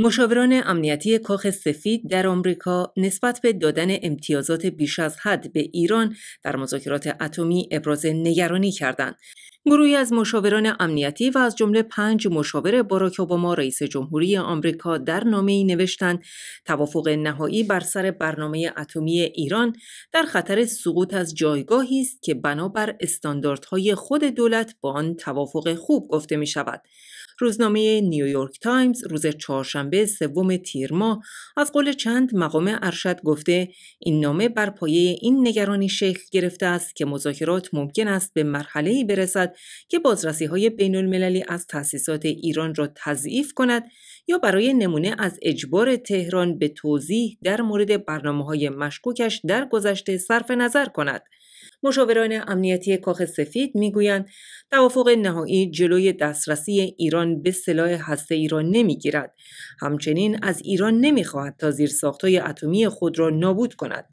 مشاوران امنیتی کاخ سفید در آمریکا نسبت به دادن امتیازات بیش از حد به ایران در مذاکرات اتمی ابراز نگرانی کردند. گروهی از مشاوران امنیتی و از جمله پنج مشاور باراک اوباما رئیس جمهوری آمریکا در نامه ای نوشتند توافق نهایی بر سر برنامه اتمی ایران در خطر سقوط از جایگاهی است که بنابر استانداردهای خود دولت با آن توافق خوب گفته می شود. روزنامه نیویورک تایمز روز چهارشنبه سوم تیر ماه از قول چند مقام ارشد گفته این نامه بر پایه این نگرانی شکل گرفته است که مذاکرات ممکن است به مرحله برسد که بازرسی های بین المللی از تأسیسات ایران را تضعیف کند یا برای نمونه از اجبار تهران به توضیح در مورد برنامه های مشکوکش در گذشته صرف نظر کند مشاوران امنیتی کاخ سفید میگویند توافق نهایی جلوی دسترسی ایران به سلاح هسته را نمیگیرد همچنین از ایران نمیخواهد تا زیرساختهای اتمی خود را نابود کند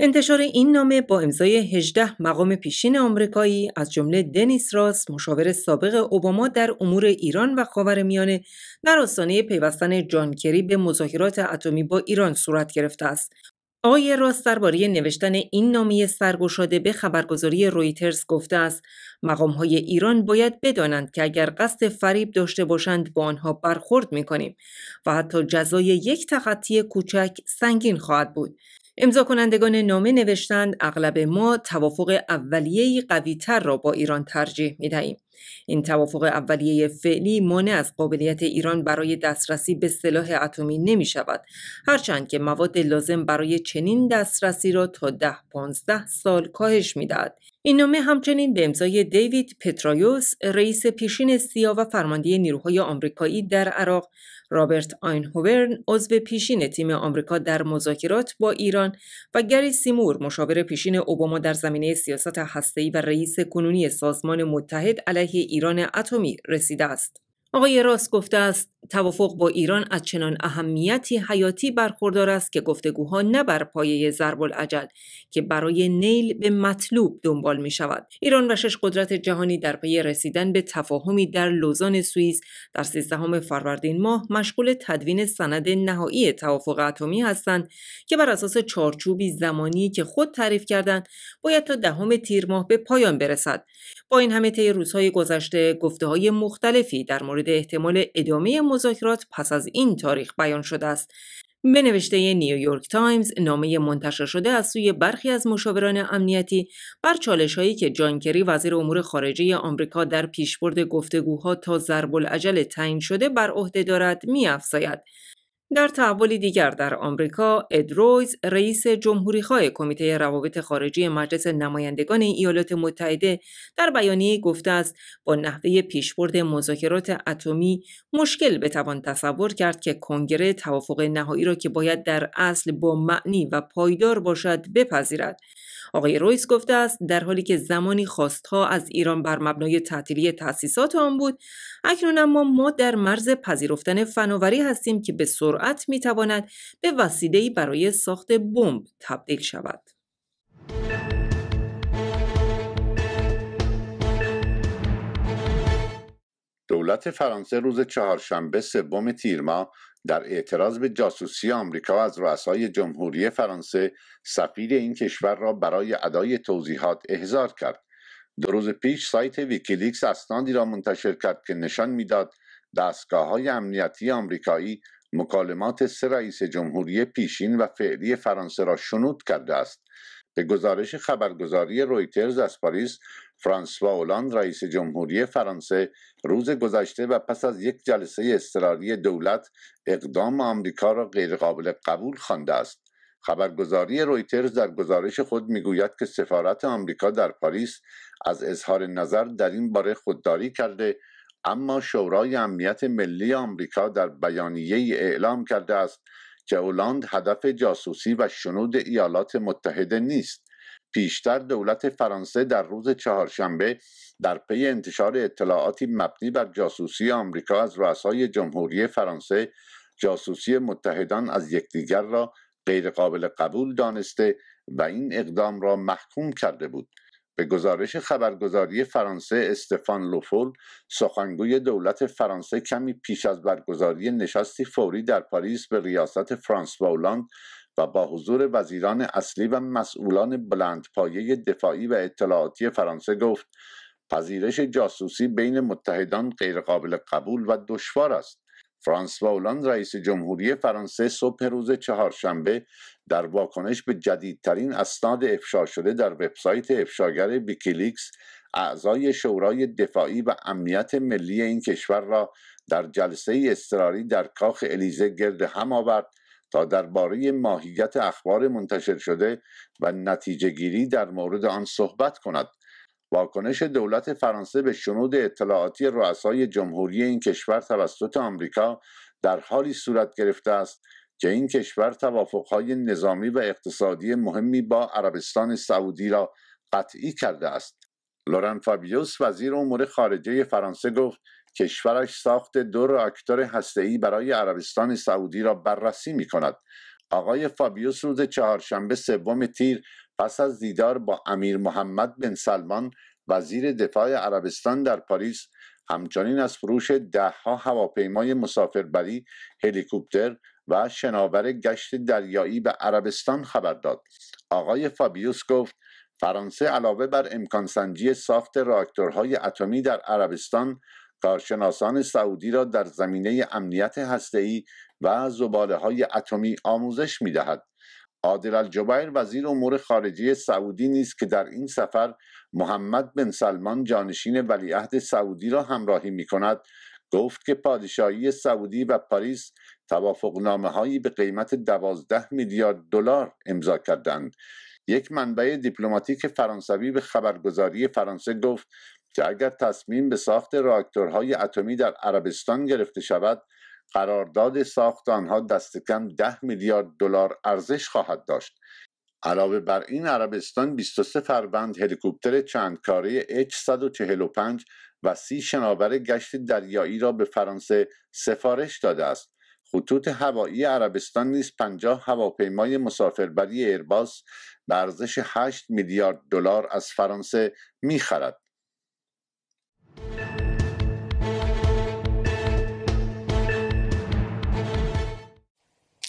انتشار این نامه با امضای 18 مقام پیشین آمریکایی از جمله دنیس راس مشاور سابق اوباما در امور ایران و خاورمیانه در آستانه پیوستن جان کری به مذاکرات اتمی با ایران صورت گرفته است آقای راست درباره نوشتن این نامی سرگشاده به خبرگزاری رویترز گفته است مقامهای ایران باید بدانند که اگر قصد فریب داشته باشند با آنها برخورد میکنیم و حتی جزای یک تخطی کوچک سنگین خواهد بود امضا کنندگان نامه نوشتند اغلب ما توافق اولیه قویتر را با ایران ترجیح می دهیم. این توافق اولیه فعلی مانع از قابلیت ایران برای دسترسی به سلاح اتمی نمی شود هرچند که مواد لازم برای چنین دسترسی را تا ده 15 سال کاهش می دهد. این نامه همچنین به امضای دیوید پترایوس رئیس پیشین سیا و فرمانده نیروهای آمریکایی در عراق رابرت آینهوورن عضو پیشین تیم آمریکا در مذاکرات با ایران و گری سیمور مشاور پیشین اوباما در زمینه سیاست هسته‌ای و رئیس کنونی سازمان متحد علیه ایران اتمی رسیده است آقای راست گفته است توافق با ایران از چنان اهمیتی حیاتی برخوردار است که گفتگوها نه بر پایه ضرب العجل که برای نیل به مطلوب دنبال می شود ایران و شش قدرت جهانی در پی رسیدن به تفاهمی در لوزان سوئیس در 13 فروردین ماه مشغول تدوین سند نهایی توافق اتمی هستند که بر اساس چارچوبی زمانی که خود تعریف کردند باید تا دهم تیر ماه به پایان برسد با این همه طی روزهای گذشته گفته مختلفی در مورد مورد احتمال ادامه مذاکرات پس از این تاریخ بیان شده است به نوشته نیویورک تایمز نامه منتشر شده از سوی برخی از مشاوران امنیتی بر چالش هایی که جان کری وزیر امور خارجه آمریکا در پیشبرد گفتگوها تا ضرب العجل تعیین شده بر عهده دارد میافزاید در تحولی دیگر در آمریکا ادرویز رئیس خواه کمیته روابط خارجی مجلس نمایندگان ایالات متحده در بیانیه گفته است با نحوه پیشبرد مذاکرات اتمی مشکل بتوان تصور کرد که کنگره توافق نهایی را که باید در اصل با معنی و پایدار باشد بپذیرد آقای رویس گفته است در حالی که زمانی خواستها از ایران بر مبنای تعطیلی تأسیسات آن بود اکنون اما ما در مرز پذیرفتن فناوری هستیم که به سرعت میتواند به وسیلهای برای ساخت بمب تبدیل شود دولت فرانسه روز چهارشنبه سوم تیرماه در اعتراض به جاسوسی آمریکا از رؤسای جمهوری فرانسه سفیر این کشور را برای ادای توضیحات احضار کرد دو روز پیش سایت ویکیلیکس اسنادی را منتشر کرد که نشان میداد دستگاه های امنیتی آمریکایی مکالمات سه رئیس جمهوری پیشین و فعلی فرانسه را شنود کرده است به گزارش خبرگزاری رویترز از پاریس فرانسوا اولاند رئیس جمهوری فرانسه روز گذشته و پس از یک جلسه اضطراری دولت اقدام آمریکا را غیرقابل قبول خوانده است خبرگزاری رویترز در گزارش خود میگوید که سفارت آمریکا در پاریس از اظهار نظر در این باره خودداری کرده اما شورای امنیت ملی آمریکا در بیانیه اعلام کرده است جولاند هدف جاسوسی و شنود ایالات متحده نیست پیشتر دولت فرانسه در روز چهارشنبه در پی انتشار اطلاعاتی مبنی بر جاسوسی آمریکا از رؤسای جمهوری فرانسه جاسوسی متحدان از یکدیگر را غیرقابل قبول دانسته و این اقدام را محکوم کرده بود به گزارش خبرگزاری فرانسه استفان لوفول سخنگوی دولت فرانسه کمی پیش از برگزاری نشستی فوری در پاریس به ریاست فرانسوا اولاند و با حضور وزیران اصلی و مسئولان بلندپایه دفاعی و اطلاعاتی فرانسه گفت پذیرش جاسوسی بین متحدان غیرقابل قبول و دشوار است فرانسوا اولاند رئیس جمهوری فرانسه صبح روز چهارشنبه در واکنش به جدیدترین اسناد افشا شده در وبسایت افشاگر ویکیلیکس اعضای شورای دفاعی و امنیت ملی این کشور را در جلسه اضطراری در کاخ الیزه گرد هم آورد تا درباره ماهیت اخبار منتشر شده و نتیجه گیری در مورد آن صحبت کند واکنش دولت فرانسه به شنود اطلاعاتی رؤسای جمهوری این کشور توسط آمریکا در حالی صورت گرفته است که این کشور توافقهای نظامی و اقتصادی مهمی با عربستان سعودی را قطعی کرده است لورن فابیوس وزیر امور خارجه فرانسه گفت کشورش ساخت دو راکتور هسته‌ای برای عربستان سعودی را بررسی می کند. آقای فابیوس روز چهارشنبه سوم تیر پس از دیدار با امیر محمد بن سلمان وزیر دفاع عربستان در پاریس همچنین از فروش دهها هواپیمای مسافربری هلیکوپتر و شناور گشت دریایی به عربستان خبر داد آقای فابیوس گفت فرانسه علاوه بر امکانسنجی ساخت راکتورهای اتمی در عربستان کارشناسان سعودی را در زمینه امنیت هسته‌ای و زباله های اتمی آموزش می دهد. عادل الجبیر وزیر امور خارجه سعودی نیست که در این سفر محمد بن سلمان جانشین ولیعهد سعودی را همراهی می کند گفت که پادشاهی سعودی و پاریس نامه هایی به قیمت دوازده میلیارد دلار امضا کردند یک منبع دیپلماتیک فرانسوی به خبرگزاری فرانسه گفت که اگر تصمیم به ساخت راکتورهای اتمی در عربستان گرفته شود قرارداد ساخت آنها دست کم ده میلیارد دلار ارزش خواهد داشت علاوه بر این عربستان 23 فروند هلیکوپتر چندکاره H145 و سی شناور گشت دریایی را به فرانسه سفارش داده است خطوط هوایی عربستان نیز پنجاه هواپیمای مسافربری ایرباس به ارزش 8 میلیارد دلار از فرانسه میخرد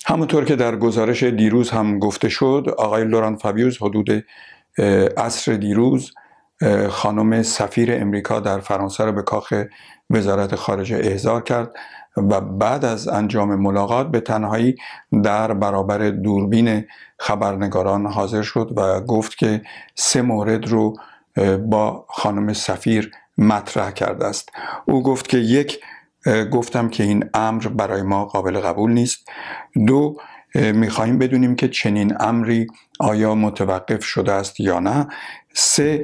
همونطور که در گزارش دیروز هم گفته شد آقای لوران فابیوز حدود عصر دیروز خانم سفیر امریکا در فرانسه را به کاخ وزارت خارجه احضار کرد و بعد از انجام ملاقات به تنهایی در برابر دوربین خبرنگاران حاضر شد و گفت که سه مورد رو با خانم سفیر مطرح کرده است او گفت که یک گفتم که این امر برای ما قابل قبول نیست دو میخواهیم بدونیم که چنین امری آیا متوقف شده است یا نه سه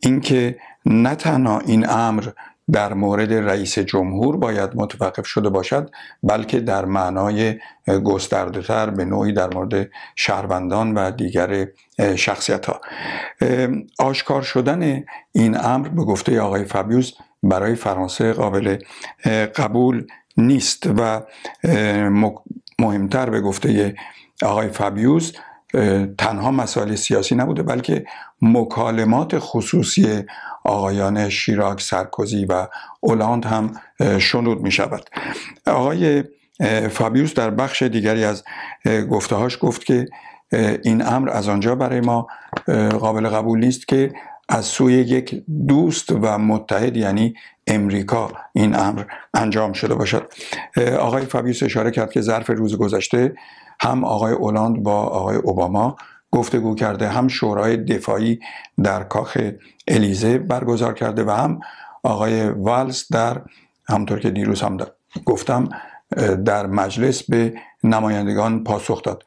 اینکه نه تنها این امر در مورد رئیس جمهور باید متوقف شده باشد بلکه در معنای گسترده تر به نوعی در مورد شهروندان و دیگر شخصیت ها آشکار شدن این امر به گفته آقای فابیوس برای فرانسه قابل قبول نیست و مهمتر به گفته آقای فابیوس تنها مسائل سیاسی نبوده بلکه مکالمات خصوصی آقایان شیراک سرکوزی و اولاند هم شنود می شود آقای فابیوس در بخش دیگری از هاش گفت که این امر از آنجا برای ما قابل قبول نیست که از سوی یک دوست و متحد یعنی امریکا این امر انجام شده باشد آقای فابیوس اشاره کرد که ظرف روز گذشته هم آقای اولاند با آقای اوباما گفتگو کرده هم شورای دفاعی در کاخ الیزه برگزار کرده و هم آقای والز در همطور که دیروز هم گفتم در مجلس به نمایندگان پاسخ داد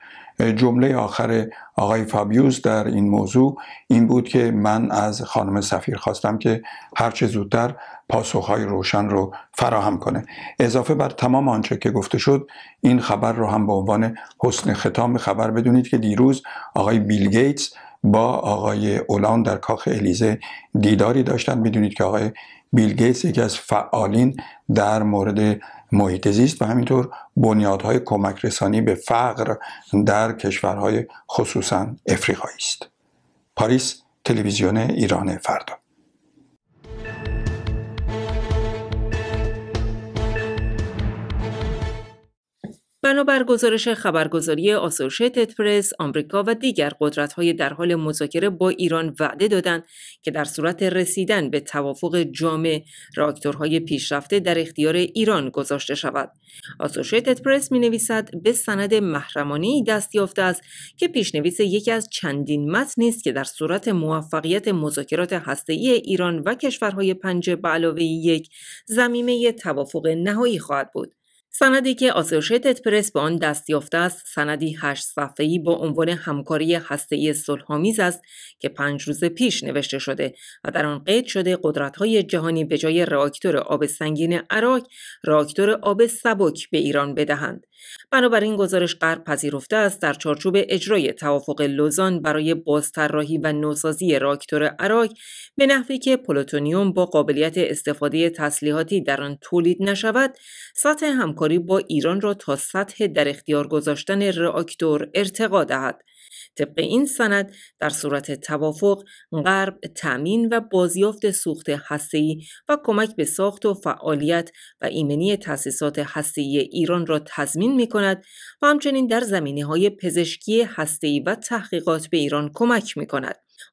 جمله آخر آقای فابیوس در این موضوع این بود که من از خانم سفیر خواستم که هرچه زودتر پاسخهای روشن رو فراهم کنه اضافه بر تمام آنچه که گفته شد این خبر رو هم به عنوان حسن ختام خبر بدونید که دیروز آقای بیل گیتس با آقای اولان در کاخ الیزه دیداری داشتن میدونید که آقای بیل گیتس یکی از فعالین در مورد محیط زیست و همینطور بنیادهای کمک رسانی به فقر در کشورهای خصوصا افریقایی است پاریس تلویزیون ایران فردا بنابر گزارش خبرگزاری آسوشیتد پرس آمریکا و دیگر قدرت‌های در حال مذاکره با ایران وعده دادند که در صورت رسیدن به توافق جامع راکتورهای پیشرفته در اختیار ایران گذاشته شود آسوشیتد پرس می‌نویسد به سند محرمانه دست یافته است که پیشنویس یکی از چندین متن است که در صورت موفقیت مذاکرات هسته‌ای ایران و کشورهای پنج به علاوه یک زمینه توافق نهایی خواهد بود سندی که آسوشیتد پرس به آن دست یافته است سندی هشت صفحه‌ای با عنوان همکاری هسته‌ای صلح‌آمیز است که پنج روز پیش نوشته شده و در آن قید شده قدرت‌های جهانی به جای راکتور آب سنگین عراق راکتور آب سبک به ایران بدهند بنابراین گزارش غرب پذیرفته است در چارچوب اجرای توافق لوزان برای بازطراحی و نوسازی راکتور عراق به نحوی که پلوتونیوم با قابلیت استفاده تسلیحاتی در آن تولید نشود سطح همکاری با ایران را تا سطح در اختیار گذاشتن راکتور ارتقا دهد طبق این سند در صورت توافق غرب تأمین و بازیافت سوخت هسته‌ای و کمک به ساخت و فعالیت و ایمنی تأسیسات هسته‌ای ایران را تضمین می کند و همچنین در زمینه های پزشکی هسته‌ای و تحقیقات به ایران کمک می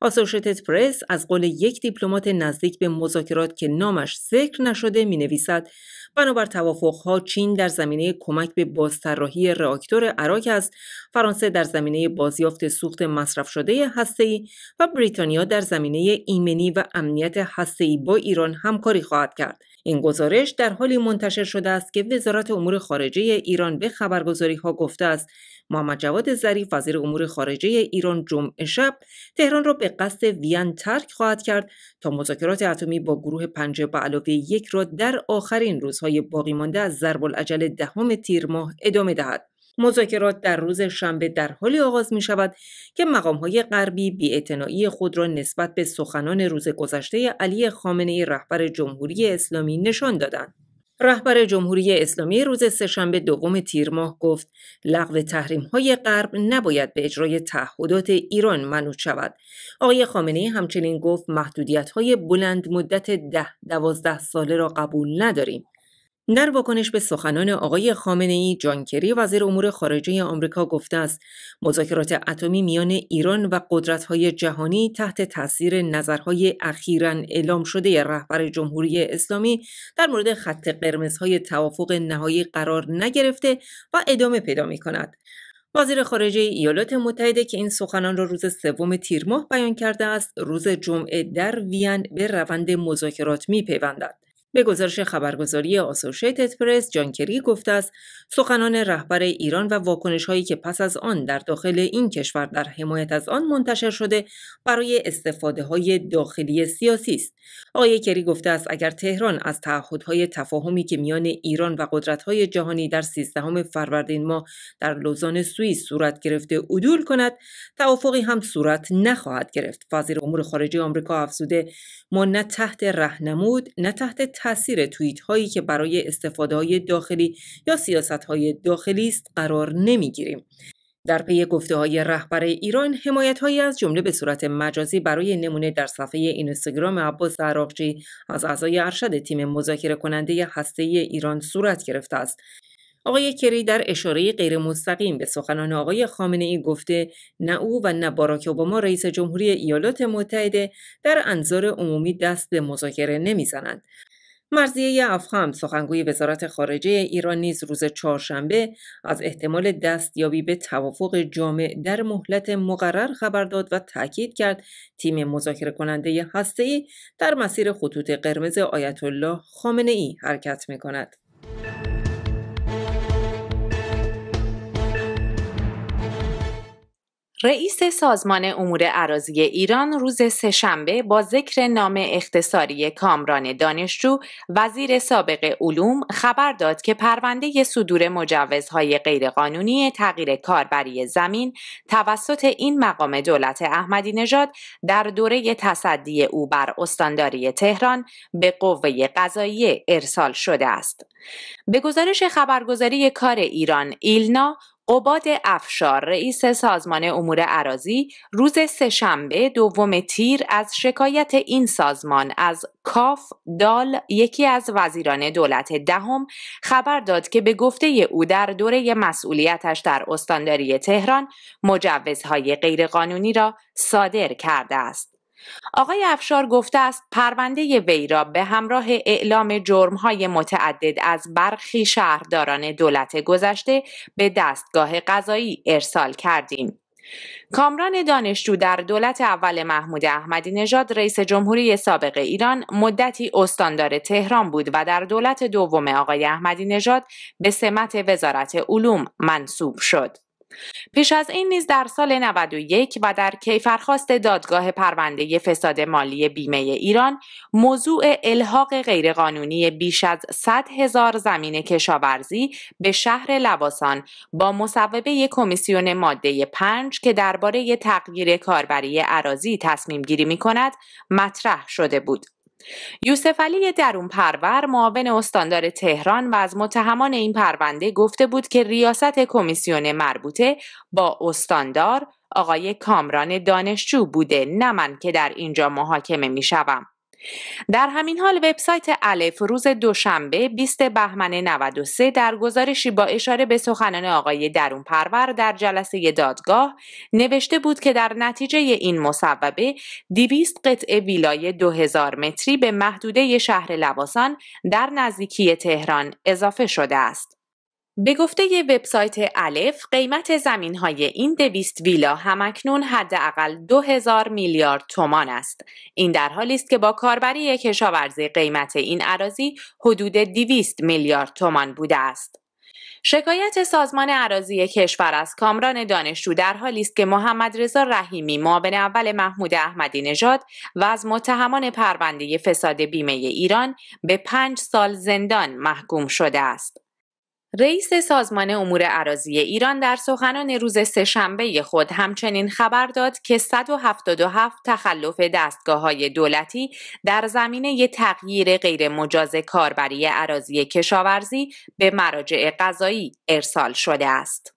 آسوشیتد پرس از قول یک دیپلمات نزدیک به مذاکرات که نامش ذکر نشده می نویسد بنابر توافقها چین در زمینه کمک به بازطراحی راکتور عراق است فرانسه در زمینه بازیافت سوخت مصرف شده هسته‌ای و بریتانیا در زمینه ایمنی و امنیت هسته‌ای با ایران همکاری خواهد کرد این گزارش در حالی منتشر شده است که وزارت امور خارجه ایران به خبرگزاری ها گفته است محمد جواد ظریف وزیر امور خارجه ایران جمعه شب تهران را به قصد وین ترک خواهد کرد تا مذاکرات اتمی با گروه پنج به علاوه یک را در آخرین روزهای باقی مانده از ضرب العجل دهم تیر ماه ادامه دهد مذاکرات در روز شنبه در حالی آغاز می شود که مقام های غربی بیاعتنایی خود را نسبت به سخنان روز گذشته علی خامنه رهبر جمهوری اسلامی نشان دادند. رهبر جمهوری اسلامی روز سهشنبه دوم تیر ماه گفت لغو تحریم های غرب نباید به اجرای تعهدات ایران منوط شود. آقای خامنه همچنین گفت محدودیت های بلند مدت ده دوازده ساله را قبول نداریم. در واکنش به سخنان آقای خامنه ای جان وزیر امور خارجه آمریکا گفته است مذاکرات اتمی میان ایران و قدرت‌های جهانی تحت تاثیر نظرهای اخیرا اعلام شده رهبر جمهوری اسلامی در مورد خط قرمزهای توافق نهایی قرار نگرفته و ادامه پیدا می کند. وزیر خارجه ایالات متحده که این سخنان را روز سوم تیر ماه بیان کرده است روز جمعه در وین به روند مذاکرات می پیوندد. به گزارش خبرگزاری آسوشیتد پرس جان کری گفته است سخنان رهبر ایران و واکنش هایی که پس از آن در داخل این کشور در حمایت از آن منتشر شده برای استفاده های داخلی سیاسی است آقای کری گفته است اگر تهران از تعهدهای تفاهمی که میان ایران و قدرت های جهانی در سیزدهم فروردین ما در لوزان سوئیس صورت گرفته عدول کند توافقی هم صورت نخواهد گرفت وزیر امور خارجه آمریکا افزوده ما نه تحت رهنمود نه تحت تاثیر توییت هایی که برای استفاده های داخلی یا سیاست های داخلی است قرار نمیگیریم در پی گفته های رهبر ایران حمایت هایی از جمله به صورت مجازی برای نمونه در صفحه اینستاگرام عباس عراقچی از اعضای ارشد تیم مذاکره کننده هسته ایران صورت گرفته است آقای کری در اشاره غیر مستقیم به سخنان آقای خامنه ای گفته نه او و نه باراک اوباما رئیس جمهوری ایالات متحده در انظار عمومی دست به مذاکره نمیزنند مرزیه افخم سخنگوی وزارت خارجه ایران نیز روز چهارشنبه از احتمال دستیابی به توافق جامع در مهلت مقرر خبر داد و تاکید کرد تیم مذاکره کننده هسته‌ای در مسیر خطوط قرمز آیت الله خامنه ای حرکت می کند. رئیس سازمان امور عراضی ایران روز سهشنبه با ذکر نام اختصاری کامران دانشجو وزیر سابق علوم خبر داد که پرونده صدور مجوزهای غیرقانونی تغییر کاربری زمین توسط این مقام دولت احمدی نژاد در دوره تصدی او بر استانداری تهران به قوه قضایی ارسال شده است. به گزارش خبرگزاری کار ایران ایلنا قباد افشار رئیس سازمان امور عراضی روز سهشنبه دوم تیر از شکایت این سازمان از کاف دال یکی از وزیران دولت دهم خبر داد که به گفته او در دوره مسئولیتش در استانداری تهران مجوزهای غیرقانونی را صادر کرده است آقای افشار گفته است پرونده وی را به همراه اعلام جرمهای متعدد از برخی شهرداران دولت گذشته به دستگاه قضایی ارسال کردیم. کامران دانشجو در دولت اول محمود احمدی نژاد رئیس جمهوری سابق ایران مدتی استاندار تهران بود و در دولت دوم آقای احمدی نژاد به سمت وزارت علوم منصوب شد. پیش از این نیز در سال 91 و در کیفرخواست دادگاه پرونده فساد مالی بیمه ایران موضوع الحاق غیرقانونی بیش از 100 هزار زمین کشاورزی به شهر لواسان با مصوبه کمیسیون ماده 5 که درباره تغییر کاربری عراضی تصمیم گیری می کند مطرح شده بود. یوسف علی درون پرور معاون استاندار تهران و از متهمان این پرونده گفته بود که ریاست کمیسیون مربوطه با استاندار آقای کامران دانشجو بوده نه من که در اینجا محاکمه می شوم. در همین حال وبسایت الف روز دوشنبه 20 بهمن 93 در گزارشی با اشاره به سخنان آقای درون پرور در جلسه دادگاه نوشته بود که در نتیجه این مصوبه 200 قطعه ویلای 2000 متری به محدوده شهر لواسان در نزدیکی تهران اضافه شده است. به گفته وبسایت الف قیمت زمین های این دویست ویلا همکنون حداقل دو هزار میلیارد تومان است این در حالی است که با کاربری کشاورزی قیمت این عراضی حدود دویست میلیارد تومان بوده است شکایت سازمان عراضی کشور از کامران دانشجو در حالی است که محمد رضا رحیمی معاون اول محمود احمدی نژاد و از متهمان پرونده فساد بیمه ایران به پنج سال زندان محکوم شده است. رئیس سازمان امور عراضی ایران در سخنان روز سهشنبه خود همچنین خبر داد که 177 تخلف دستگاه های دولتی در زمینه تغییر غیرمجاز کاربری عراضی کشاورزی به مراجع قضایی ارسال شده است.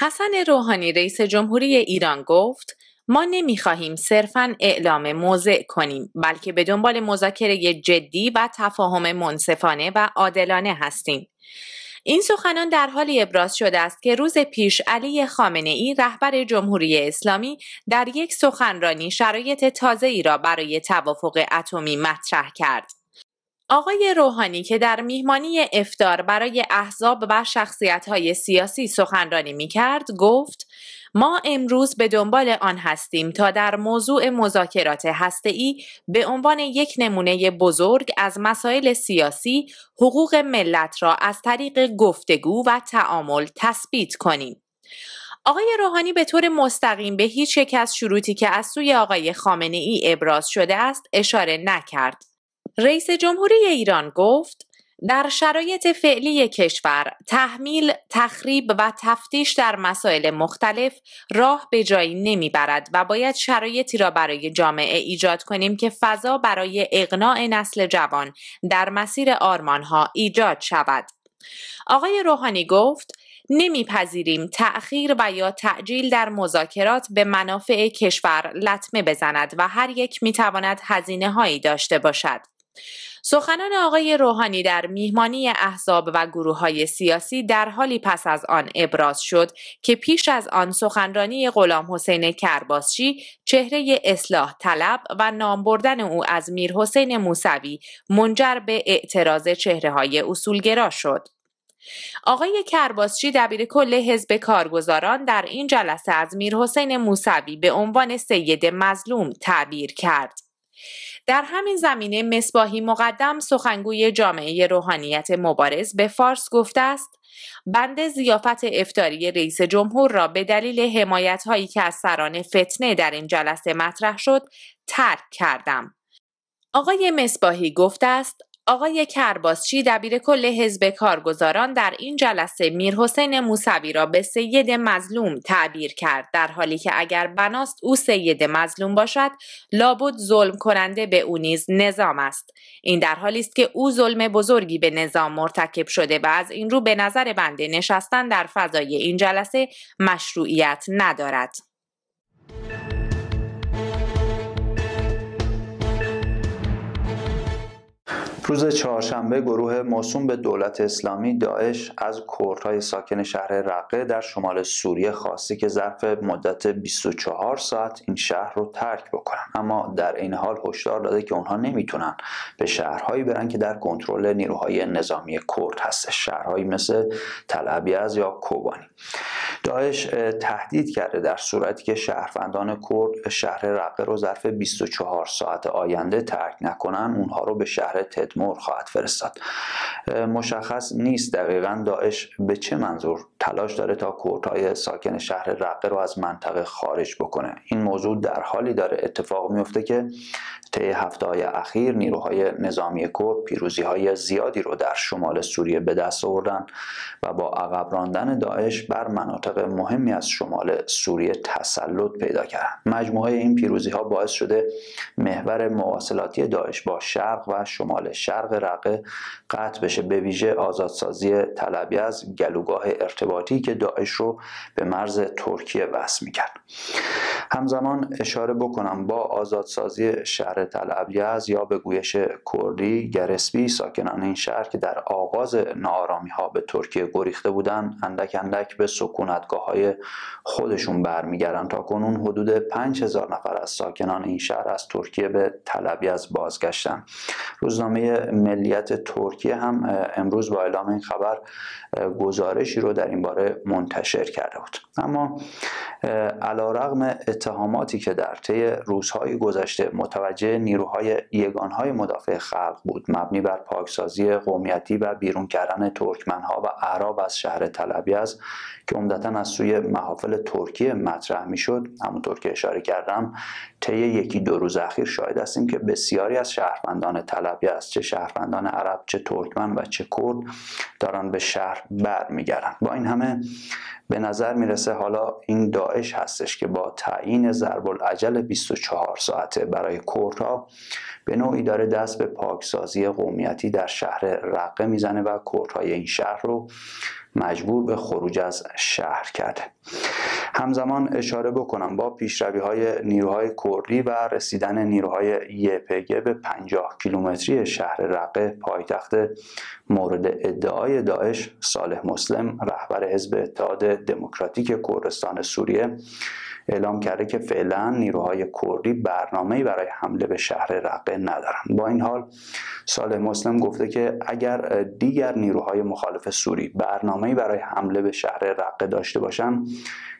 حسن روحانی رئیس جمهوری ایران گفت ما نمیخواهیم صرفا اعلام موضع کنیم بلکه به دنبال مذاکره جدی و تفاهم منصفانه و عادلانه هستیم این سخنان در حالی ابراز شده است که روز پیش علی خامنه ای رهبر جمهوری اسلامی در یک سخنرانی شرایط تازه ای را برای توافق اتمی مطرح کرد. آقای روحانی که در میهمانی افتار برای احزاب و شخصیت های سیاسی سخنرانی می کرد گفت ما امروز به دنبال آن هستیم تا در موضوع مذاکرات ای به عنوان یک نمونه بزرگ از مسائل سیاسی حقوق ملت را از طریق گفتگو و تعامل تثبیت کنیم. آقای روحانی به طور مستقیم به هیچ یک از شروطی که از سوی آقای خامنه ای ابراز شده است اشاره نکرد. رئیس جمهوری ایران گفت در شرایط فعلی کشور تحمیل، تخریب و تفتیش در مسائل مختلف راه به جایی نمیبرد و باید شرایطی را برای جامعه ایجاد کنیم که فضا برای اقناع نسل جوان در مسیر آرمانها ایجاد شود. آقای روحانی گفت نمیپذیریم تأخیر و یا تعجیل در مذاکرات به منافع کشور لطمه بزند و هر یک میتواند هزینه هایی داشته باشد. سخنان آقای روحانی در میهمانی احزاب و گروه های سیاسی در حالی پس از آن ابراز شد که پیش از آن سخنرانی غلام حسین کرباسچی چهره اصلاح طلب و نام بردن او از میر حسین موسوی منجر به اعتراض چهره های اصولگرا شد. آقای کرباسچی دبیر کل حزب کارگزاران در این جلسه از میر حسین موسوی به عنوان سید مظلوم تعبیر کرد. در همین زمینه مصباحی مقدم سخنگوی جامعه روحانیت مبارز به فارس گفته است بند زیافت افتاری رئیس جمهور را به دلیل حمایت هایی که از سران فتنه در این جلسه مطرح شد ترک کردم. آقای مصباحی گفته است آقای کرباسچی دبیر کل حزب کارگزاران در این جلسه میرحسین موسوی را به سید مظلوم تعبیر کرد در حالی که اگر بناست او سید مظلوم باشد لابد ظلم کننده به او نیز نظام است این در حالی است که او ظلم بزرگی به نظام مرتکب شده و از این رو به نظر بنده نشستن در فضای این جلسه مشروعیت ندارد روز چهارشنبه گروه موسوم به دولت اسلامی داعش از کردهای ساکن شهر رقه در شمال سوریه خواسته که ظرف مدت 24 ساعت این شهر رو ترک بکنن اما در این حال هشدار داده که اونها نمیتونن به شهرهایی برن که در کنترل نیروهای نظامی کرد هست شهرهایی مثل تل یا کوبانی داعش تهدید کرده در صورتی که شهروندان کرد شهر رقه رو ظرف 24 ساعت آینده ترک نکنن اونها رو به شهر مور خواهد فرستاد مشخص نیست دقیقا داعش به چه منظور تلاش داره تا کردهای ساکن شهر رقه رو از منطقه خارج بکنه این موضوع در حالی داره اتفاق میفته که طی هفته های اخیر نیروهای نظامی کرد پیروزی های زیادی رو در شمال سوریه به دست آوردن و با عقب راندن داعش بر مناطق مهمی از شمال سوریه تسلط پیدا کردن مجموعه این پیروزی ها باعث شده محور مواصلاتی داعش با شرق و شمال شرق رقه قطع بشه به ویژه آزادسازی طلبی از گلوگاه ارتباطی که داعش رو به مرز ترکیه وصل میکرد همزمان اشاره بکنم با آزادسازی شهر تلعبیز یا به گویش کردی گرسبی ساکنان این شهر که در آغاز نارامی ها به ترکیه گریخته بودند اندک اندک به سکونتگاه های خودشون برمیگردن تا کنون حدود 5000 نفر از ساکنان این شهر از ترکیه به تلعبیز بازگشتن روزنامه ملیت ترکیه هم امروز با اعلام این خبر گزارشی رو در این باره منتشر کرده بود اما علیرغم اتهاماتی که در طی روزهای گذشته متوجه نیروهای یگانهای مدافع خلق بود مبنی بر پاکسازی قومیتی و بیرون کردن ترکمنها و اعراب از شهر طلبی است که عمدتا از سوی محافل ترکیه مطرح میشد همونطور که اشاره کردم طی یکی دو روز اخیر شاهد هستیم که بسیاری از شهروندان طلبی است چه شهروندان عرب چه ترکمن و چه کرد دارن به شهر برمیگردن با این همه به نظر میرسه حالا این داعش هستش که با تعیین تعیین ضرب العجل 24 ساعته برای کردها به نوعی داره دست به پاکسازی قومیتی در شهر رقه میزنه و کردهای این شهر رو مجبور به خروج از شهر کرده همزمان اشاره بکنم با پیشروی های نیروهای کردی و رسیدن نیروهای یپگ به 50 کیلومتری شهر رقه پایتخت مورد ادعای داعش صالح مسلم رهبر حزب اتحاد دموکراتیک کردستان سوریه اعلام کرده که فعلا نیروهای کردی برنامه‌ای برای حمله به شهر رقه ندارند با این حال صالح مسلم گفته که اگر دیگر نیروهای مخالف سوری برنامه‌ای برای حمله به شهر رقه داشته باشند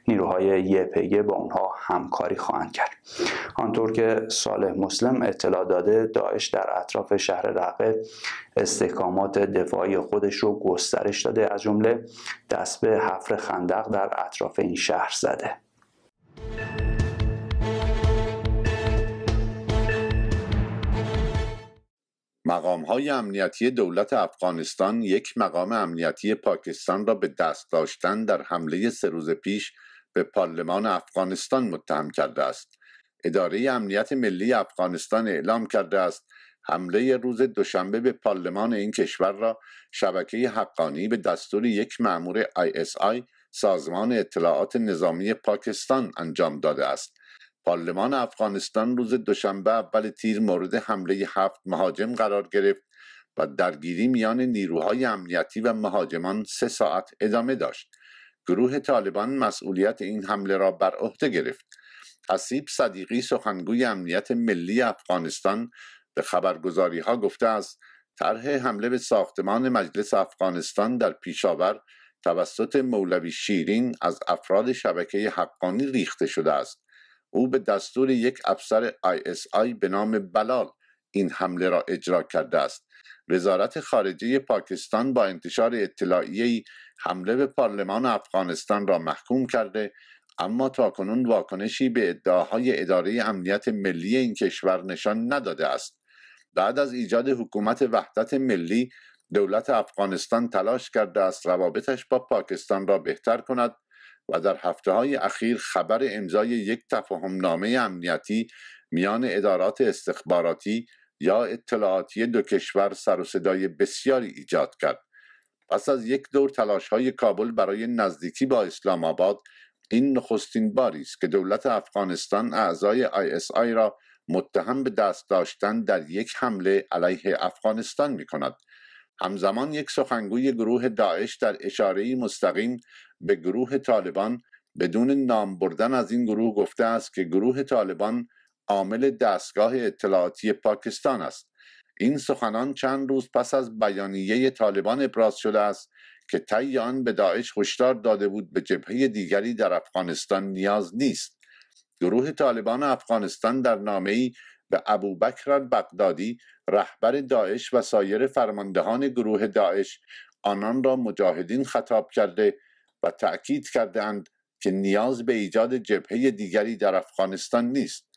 نیروهای یپگ با اونها همکاری خواهند کرد آنطور که صالح مسلم اطلاع داده داعش در اطراف شهر رقه استحکامات دفاعی خودش رو گسترش داده از جمله دست به حفر خندق در اطراف این شهر زده مقام های امنیتی دولت افغانستان یک مقام امنیتی پاکستان را به دست داشتن در حمله سه روز پیش به پارلمان افغانستان متهم کرده است اداره امنیت ملی افغانستان اعلام کرده است حمله روز دوشنبه به پارلمان این کشور را شبکه حقانی به دستور یک مأمور ISI سازمان اطلاعات نظامی پاکستان انجام داده است پارلمان افغانستان روز دوشنبه اول تیر مورد حمله هفت مهاجم قرار گرفت و درگیری میان نیروهای امنیتی و مهاجمان سه ساعت ادامه داشت گروه طالبان مسئولیت این حمله را بر عهده گرفت حسیب صدیقی سخنگوی امنیت ملی افغانستان به خبرگزاری ها گفته است طرح حمله به ساختمان مجلس افغانستان در پیشاور توسط مولوی شیرین از افراد شبکه حقانی ریخته شده است او به دستور یک افسر آی به نام بلال این حمله را اجرا کرده است وزارت خارجه پاکستان با انتشار اطلاعیه‌ای حمله به پارلمان افغانستان را محکوم کرده اما تاکنون واکنشی به ادعاهای اداره امنیت ملی این کشور نشان نداده است بعد از ایجاد حکومت وحدت ملی دولت افغانستان تلاش کرده است روابطش با پاکستان را بهتر کند و در هفته های اخیر خبر امضای یک تفاهم نامه امنیتی میان ادارات استخباراتی یا اطلاعاتی دو کشور سر و صدای بسیاری ایجاد کرد پس از یک دور تلاش های کابل برای نزدیکی با اسلام آباد این نخستین باری است که دولت افغانستان اعضای آی را متهم به دست داشتن در یک حمله علیه افغانستان می کند. همزمان یک سخنگوی گروه داعش در اشاره مستقیم به گروه طالبان بدون نام بردن از این گروه گفته است که گروه طالبان عامل دستگاه اطلاعاتی پاکستان است این سخنان چند روز پس از بیانیه طالبان ابراز شده است که طی آن به داعش هشدار داده بود به جبهه دیگری در افغانستان نیاز نیست گروه طالبان افغانستان در ای به ابوبکر بغدادی رهبر داعش و سایر فرماندهان گروه داعش آنان را مجاهدین خطاب کرده و تأکید کردند که نیاز به ایجاد جبهه دیگری در افغانستان نیست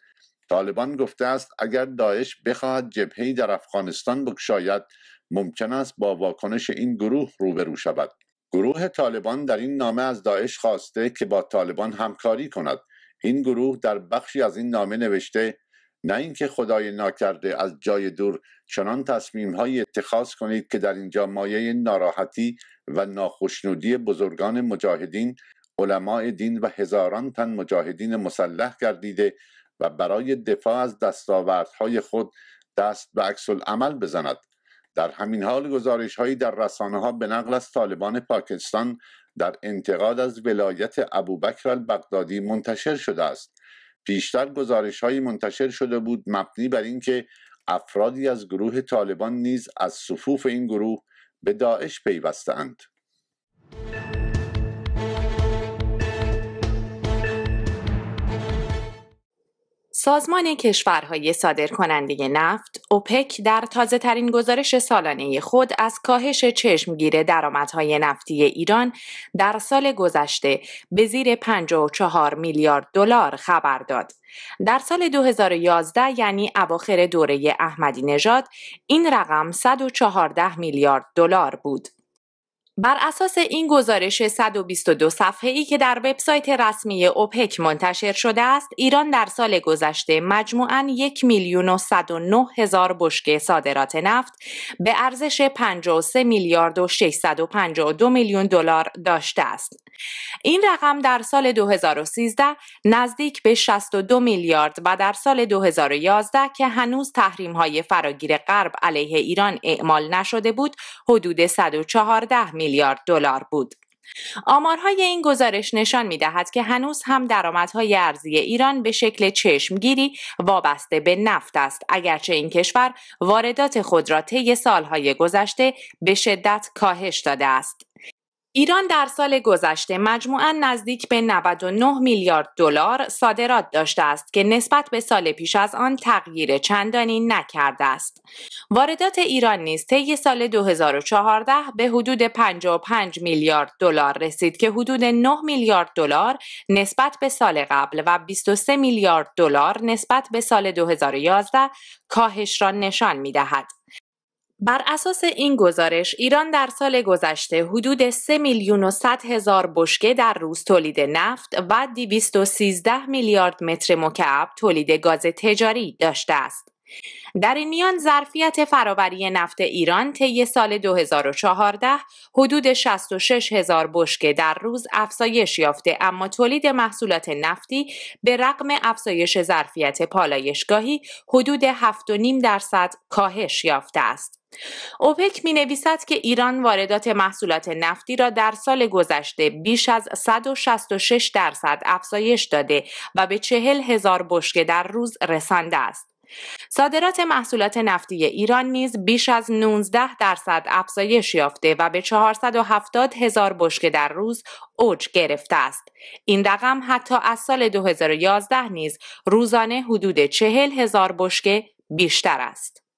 طالبان گفته است اگر داعش بخواهد جبههای در افغانستان بکشاید ممکن است با واکنش این گروه روبرو شود گروه طالبان در این نامه از داعش خواسته که با طالبان همکاری کند این گروه در بخشی از این نامه نوشته نه اینکه خدای ناکرده از جای دور چنان تصمیم های اتخاذ کنید که در اینجا مایه ناراحتی و ناخشنودی بزرگان مجاهدین علمای دین و هزاران تن مجاهدین مسلح گردیده و برای دفاع از دستاوردهای خود دست به عکس عمل بزند در همین حال گزارش هایی در رسانه ها به نقل از طالبان پاکستان در انتقاد از ولایت ابوبکر البغدادی منتشر شده است پیشتر گزارش منتشر شده بود مبنی بر اینکه افرادی از گروه طالبان نیز از صفوف این گروه به داعش پیوستند سازمان کشورهای صادرکننده نفت اوپک در تازه ترین گزارش سالانه خود از کاهش چشمگیر درآمدهای نفتی ایران در سال گذشته به زیر 54 میلیارد دلار خبر داد. در سال 2011 یعنی اواخر دوره احمدی نژاد این رقم 114 میلیارد دلار بود. بر اساس این گزارش 122 صفحه ای که در وبسایت رسمی اوپک منتشر شده است، ایران در سال گذشته مجموعاً 1 میلیون و 109 هزار بشکه صادرات نفت به ارزش 53 میلیارد و میلیون دلار داشته است. این رقم در سال 2013 نزدیک به 62 میلیارد و در سال 2011 که هنوز تحریم های فراگیر غرب علیه ایران اعمال نشده بود، حدود 114 میلیارد میلیارد دلار بود. آمارهای این گزارش نشان می دهد که هنوز هم درآمدهای ارزی ایران به شکل چشمگیری وابسته به نفت است اگرچه این کشور واردات خود را طی سالهای گذشته به شدت کاهش داده است. ایران در سال گذشته مجموعا نزدیک به 99 میلیارد دلار صادرات داشته است که نسبت به سال پیش از آن تغییر چندانی نکرده است. واردات ایران نیز طی سال 2014 به حدود 55 میلیارد دلار رسید که حدود 9 میلیارد دلار نسبت به سال قبل و 23 میلیارد دلار نسبت به سال 2011 کاهش را نشان می دهد. بر اساس این گزارش ایران در سال گذشته حدود 3 میلیون و 100 هزار بشکه در روز تولید نفت و 213 میلیارد متر مکعب تولید گاز تجاری داشته است. در این میان ظرفیت فراوری نفت ایران طی سال 2014 حدود 66 هزار بشکه در روز افزایش یافته اما تولید محصولات نفتی به رقم افزایش ظرفیت پالایشگاهی حدود 7.5 درصد کاهش یافته است. اوپک می نویسد که ایران واردات محصولات نفتی را در سال گذشته بیش از 166 درصد افزایش داده و به 40 هزار بشکه در روز رسانده است. صادرات محصولات نفتی ایران نیز بیش از 19 درصد افزایش یافته و به 470 هزار بشکه در روز اوج گرفته است. این رقم حتی از سال 2011 نیز روزانه حدود 40 هزار بشکه بیشتر است.